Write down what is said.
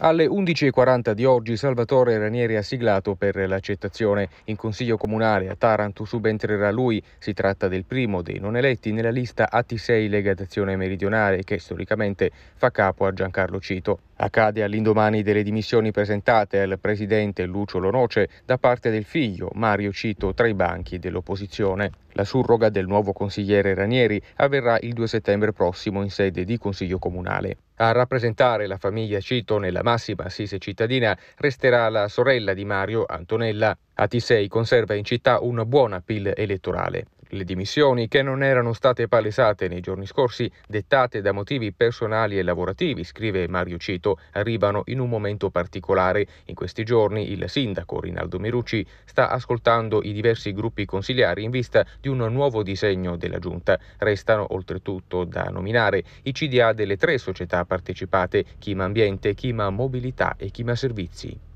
Alle 11.40 di oggi Salvatore Ranieri ha siglato per l'accettazione. In Consiglio Comunale a Taranto subentrerà lui. Si tratta del primo dei non eletti nella lista AT6 Lega d'Azione Meridionale che storicamente fa capo a Giancarlo Cito. Accade all'indomani delle dimissioni presentate al presidente Lucio Lonoce da parte del figlio Mario Cito tra i banchi dell'opposizione. La surroga del nuovo consigliere Ranieri avverrà il 2 settembre prossimo in sede di Consiglio Comunale. A rappresentare la famiglia Cito nella massima assise cittadina resterà la sorella di Mario, Antonella. AT6 conserva in città una buona pill elettorale. Le dimissioni, che non erano state palesate nei giorni scorsi, dettate da motivi personali e lavorativi, scrive Mario Cito, arrivano in un momento particolare. In questi giorni il sindaco Rinaldo Merucci sta ascoltando i diversi gruppi consigliari in vista di un nuovo disegno della Giunta. Restano oltretutto da nominare i CDA delle tre società partecipate, Chima Ambiente, Chima Mobilità e Chima Servizi.